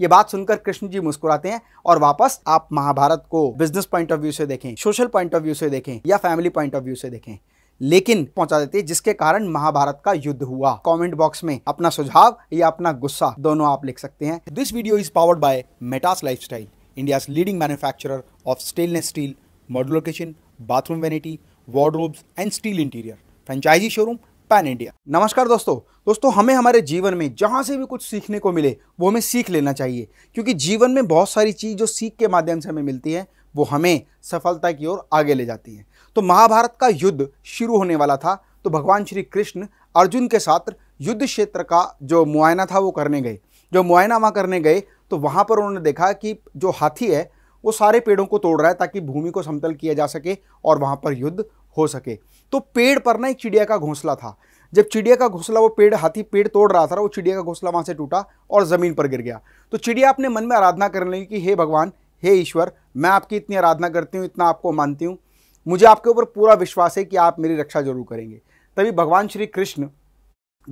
ये बात सुनकर कृष्ण जी मुस्कुराते हैं और वापस आप महाभारत को बिजनेस पॉइंट ऑफ व्यू से देखें सोशल पॉइंट ऑफ व्यू से देखें या फैमिली पॉइंट ऑफ व्यू से देखें लेकिन पहुंचा देती है जिसके कारण महाभारत का युद्ध हुआ कमेंट बॉक्स में अपना सुझाव या अपना गुस्सा दोनों आप लिख सकते हैं this video is powered by Metas style India leading manufacturer of stainless steel modular kitchen bathroom vanity wardrobes and steel interior franchisee showroom pan India नमस्कार दोस्तों दोस्तों हमें हमारे जीवन में जहाँ से भी कुछ सीखने को मिले वो हमें सीख लेना चाहिए क्योंकि जीवन में बहुत सारी चीज़ जो सीख के माध्यम से हमें मिलती है वो हमें सफलता की ओर आगे ले जाती है तो महाभारत का युद्ध शुरू होने वाला था तो भगवान श्री कृष्ण अर्जुन के साथ युद्ध क्षेत्र का जो मुआयना था वो करने गए जो मुआयना वहाँ करने गए तो वहाँ पर उन्होंने देखा कि जो हाथी है वो सारे पेड़ों को तोड़ रहा है ताकि भूमि को समतल किया जा सके और वहाँ पर युद्ध हो सके तो पेड़ पर ना एक चिड़िया का घोंसला था जब चिड़िया का घोंसला वो पेड़ हाथी पेड़ तोड़ रहा था वो चिड़िया का घोंसला वहाँ से टूटा और ज़मीन पर गिर गया तो चिड़िया अपने मन में आराधना करने लगी कि हे भगवान हे ईश्वर मैं आपकी इतनी आराधना करती हूँ इतना आपको मानती हूँ मुझे आपके ऊपर पूरा विश्वास है कि आप मेरी रक्षा जरूर करेंगे तभी भगवान श्री कृष्ण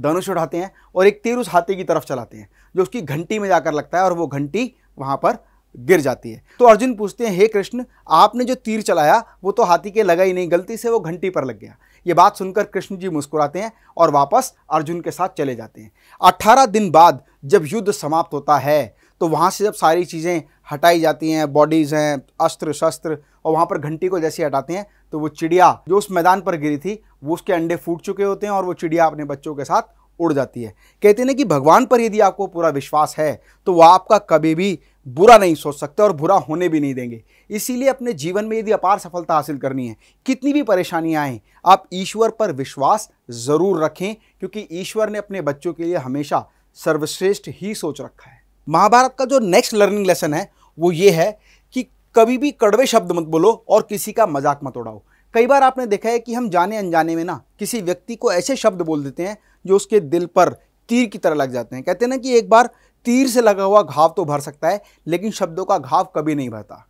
धनुष उठाते हैं और एक तीर उस हाथी की तरफ चलाते हैं जो उसकी घंटी में जाकर लगता है और वो घंटी वहाँ पर गिर जाती है तो अर्जुन पूछते हैं हे कृष्ण आपने जो तीर चलाया वो तो हाथी के लगा ही नहीं गलती से वो घंटी पर लग गया ये बात सुनकर कृष्ण जी मुस्कुराते हैं और वापस अर्जुन के साथ चले जाते हैं अट्ठारह दिन बाद जब युद्ध समाप्त होता है तो वहाँ से जब सारी चीज़ें हटाई जाती हैं बॉडीज़ हैं अस्त्र शस्त्र और वहाँ पर घंटी को जैसे हटाते हैं तो वो चिड़िया जो उस मैदान पर गिरी थी वो उसके अंडे फूट चुके होते हैं और वो चिड़िया अपने बच्चों के साथ उड़ जाती है कहते हैं कि भगवान पर यदि आपको पूरा विश्वास है तो वह आपका कभी भी बुरा नहीं सोच सकते और बुरा होने भी नहीं देंगे इसीलिए अपने जीवन में यदि अपार सफलता हासिल करनी है कितनी भी परेशानियां आएँ आप ईश्वर पर विश्वास ज़रूर रखें क्योंकि ईश्वर ने अपने बच्चों के लिए हमेशा सर्वश्रेष्ठ ही सोच रखा है महाभारत का जो नेक्स्ट लर्निंग लेसन है वो ये है कि कभी भी कड़वे शब्द मत बोलो और किसी का मजाक मत उड़ाओ कई बार आपने देखा है कि हम जाने अनजाने में ना किसी व्यक्ति को ऐसे शब्द बोल देते हैं जो उसके दिल पर तीर की तरह लग जाते हैं कहते हैं ना कि एक बार तीर से लगा हुआ घाव तो भर सकता है लेकिन शब्दों का घाव कभी नहीं भरता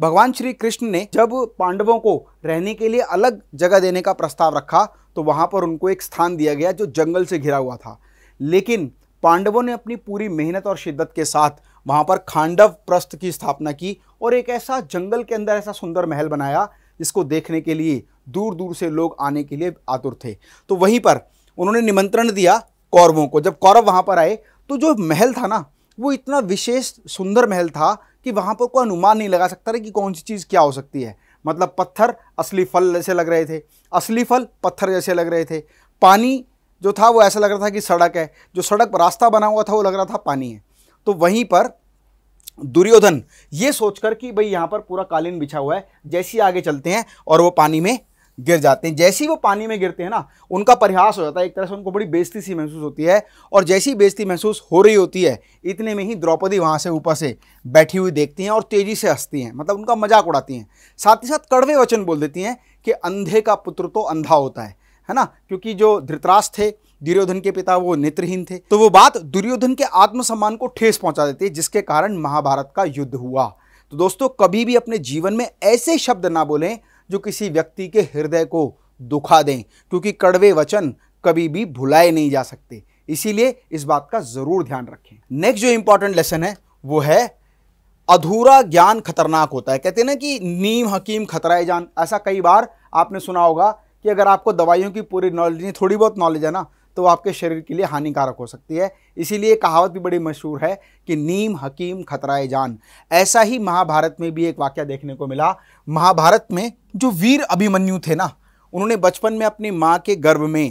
भगवान श्री कृष्ण ने जब पांडवों को रहने के लिए अलग जगह देने का प्रस्ताव रखा तो वहाँ पर उनको एक स्थान दिया गया जो जंगल से घिरा हुआ था लेकिन पांडवों ने अपनी पूरी मेहनत और शिद्दत के साथ वहाँ पर खांडव प्रस्थ की स्थापना की और एक ऐसा जंगल के अंदर ऐसा सुंदर महल बनाया जिसको देखने के लिए दूर दूर से लोग आने के लिए आतुर थे तो वहीं पर उन्होंने निमंत्रण दिया कौरवों को जब कौरव वहाँ पर आए तो जो महल था ना वो इतना विशेष सुंदर महल था कि वहाँ पर कोई अनुमान नहीं लगा सकता था कि कौन सी चीज़ क्या हो सकती है मतलब पत्थर असली फल जैसे लग रहे थे असली फल पत्थर जैसे लग रहे थे पानी जो था वो ऐसा लग रहा था कि सड़क है जो सड़क पर रास्ता बना हुआ था वो लग रहा था पानी है तो वहीं पर दुर्योधन ये सोचकर कि भाई यहाँ पर पूरा कालीन बिछा हुआ है जैसे आगे चलते हैं और वो पानी में गिर जाते हैं जैसे ही वो पानी में गिरते हैं ना उनका प्रयास हो जाता है एक तरह से उनको बड़ी बेजती सी महसूस होती है और जैसी बेजती महसूस हो रही होती है इतने में ही द्रौपदी वहाँ से ऊपर से बैठी हुई देखती हैं और तेज़ी से हंसती हैं मतलब उनका मजाक उड़ाती हैं साथ ही साथ कड़वे वचन बोल देती हैं कि अंधे का पुत्र तो अंधा होता है है ना क्योंकि जो धृतराज थे दुर्योधन के पिता वो नेत्रहीन थे तो वो बात दुर्योधन के आत्मसम्मान को ठेस पहुंचा देती है जिसके कारण महाभारत का युद्ध हुआ तो दोस्तों कभी भी अपने जीवन में ऐसे शब्द ना बोलें जो किसी व्यक्ति के हृदय को दुखा दें क्योंकि कड़वे वचन कभी भी भुलाए नहीं जा सकते इसीलिए इस बात का ज़रूर ध्यान रखें नेक्स्ट जो इंपॉर्टेंट लेसन है वो है अधूरा ज्ञान खतरनाक होता है कहते हैं ना कि नीम हकीम खतरा जान ऐसा कई बार आपने सुना होगा कि अगर आपको दवाइयों की पूरी नॉलेज नहीं थोड़ी बहुत नॉलेज है ना तो आपके शरीर के लिए हानिकारक हो सकती है इसीलिए कहावत भी बड़ी मशहूर है कि नीम हकीम खतराए जान ऐसा ही महाभारत में भी एक वाक्य देखने को मिला महाभारत में जो वीर अभिमन्यु थे ना उन्होंने बचपन में अपनी माँ के गर्भ में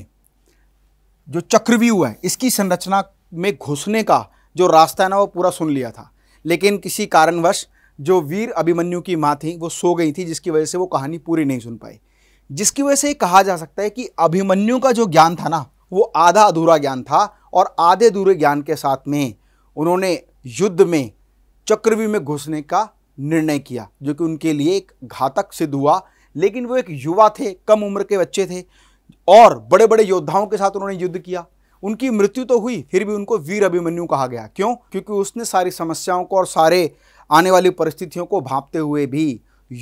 जो चक्रव्यूह है इसकी संरचना में घुसने का जो रास्ता है ना वो पूरा सुन लिया था लेकिन किसी कारणवश जो वीर अभिमन्यु की माँ थी वो सो गई थी जिसकी वजह से वो कहानी पूरी नहीं सुन पाई जिसकी वजह से कहा जा सकता है कि अभिमन्यु का जो ज्ञान था ना वो आधा अधूरा ज्ञान था और आधे अधूरे ज्ञान के साथ में उन्होंने युद्ध में चक्रव्यूह में घुसने का निर्णय किया जो कि उनके लिए एक घातक सिद्ध हुआ लेकिन वो एक युवा थे कम उम्र के बच्चे थे और बड़े बड़े योद्धाओं के साथ उन्होंने युद्ध किया उनकी मृत्यु तो हुई फिर भी उनको वीर अभिमन्यु कहा गया क्यों क्योंकि उसने सारी समस्याओं को और सारे आने वाली परिस्थितियों को भांपते हुए भी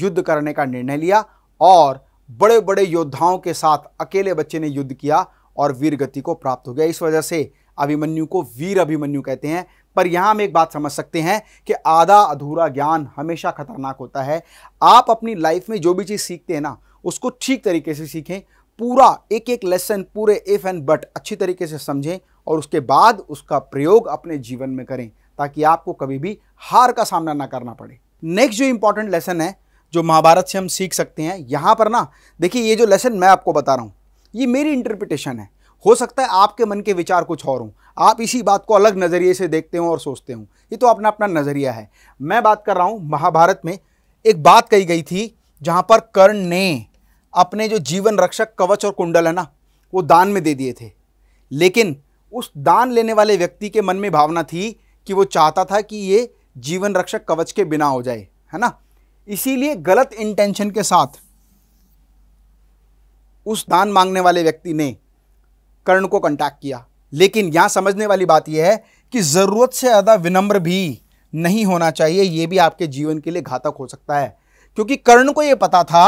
युद्ध करने का निर्णय लिया और बड़े बड़े योद्धाओं के साथ अकेले बच्चे ने युद्ध किया और वीर गति को प्राप्त हो गया इस वजह से अभिमन्यु को वीर अभिमन्यु कहते हैं पर यहाँ हम एक बात समझ सकते हैं कि आधा अधूरा ज्ञान हमेशा खतरनाक होता है आप अपनी लाइफ में जो भी चीज़ सीखते हैं ना उसको ठीक तरीके से सीखें पूरा एक एक लेसन पूरे इफ एंड बट अच्छी तरीके से समझें और उसके बाद उसका प्रयोग अपने जीवन में करें ताकि आपको कभी भी हार का सामना ना करना पड़े नेक्स्ट जो इंपॉर्टेंट लेसन है जो महाभारत से हम सीख सकते हैं यहाँ पर ना देखिए ये जो लेसन मैं आपको बता रहा हूँ ये मेरी इंटरप्रिटेशन है हो सकता है आपके मन के विचार कुछ और हों आप इसी बात को अलग नज़रिए से देखते हो और सोचते हो ये तो अपना अपना नज़रिया है मैं बात कर रहा हूँ महाभारत में एक बात कही गई थी जहाँ पर कर्ण ने अपने जो जीवन रक्षक कवच और कुंडल है ना वो दान में दे दिए थे लेकिन उस दान लेने वाले व्यक्ति के मन में भावना थी कि वो चाहता था कि ये जीवन रक्षक कवच के बिना हो जाए है ना इसीलिए गलत इंटेंशन के साथ उस दान मांगने वाले व्यक्ति ने कर्ण को कंटैक्ट किया लेकिन यहाँ समझने वाली बात यह है कि ज़रूरत से ज़्यादा विनम्र भी नहीं होना चाहिए ये भी आपके जीवन के लिए घातक हो सकता है क्योंकि कर्ण को ये पता था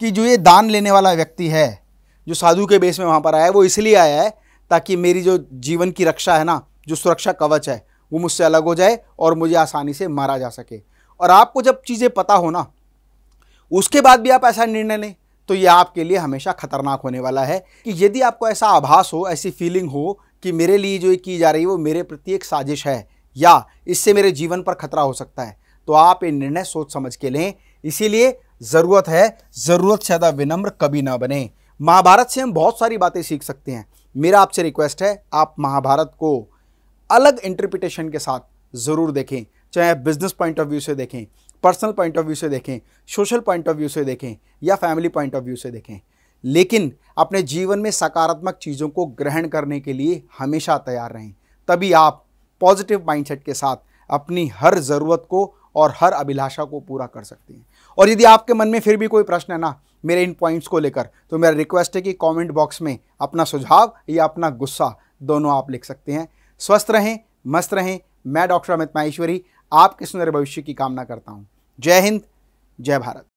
कि जो ये दान लेने वाला व्यक्ति है जो साधु के बेस में वहाँ पर आया है वो इसलिए आया है ताकि मेरी जो जीवन की रक्षा है ना जो सुरक्षा कवच है वो मुझसे अलग हो जाए और मुझे आसानी से मारा जा सके और आपको जब चीज़ें पता हो ना उसके बाद भी आप ऐसा निर्णय लें तो ये आपके लिए हमेशा खतरनाक होने वाला है कि यदि आपको ऐसा आभास हो ऐसी फीलिंग हो कि मेरे लिए जो की जा रही है वो मेरे प्रति एक साजिश है या इससे मेरे जीवन पर खतरा हो सकता है तो आप ये निर्णय सोच समझ के लें इसीलिए ज़रूरत है ज़रूरत से ज़्यादा विनम्र कभी ना बने महाभारत से हम बहुत सारी बातें सीख सकते हैं मेरा आपसे रिक्वेस्ट है आप महाभारत को अलग इंटरप्रिटेशन के साथ ज़रूर देखें चाहे आप बिजनेस पॉइंट ऑफ व्यू से देखें पर्सनल पॉइंट ऑफ व्यू से देखें सोशल पॉइंट ऑफ व्यू से देखें या फैमिली पॉइंट ऑफ व्यू से देखें लेकिन अपने जीवन में सकारात्मक चीज़ों को ग्रहण करने के लिए हमेशा तैयार रहें तभी आप पॉजिटिव माइंडसेट के साथ अपनी हर ज़रूरत को और हर अभिलाषा को पूरा कर सकते हैं और यदि आपके मन में फिर भी कोई प्रश्न है ना मेरे इन पॉइंट्स को लेकर तो मेरा रिक्वेस्ट है कि कमेंट बॉक्स में अपना सुझाव या अपना गुस्सा दोनों आप लिख सकते हैं स्वस्थ रहें मस्त रहें मैं डॉक्टर अमित माहेश्वरी आपके सुंदर भविष्य की कामना करता हूँ जय हिंद जय भारत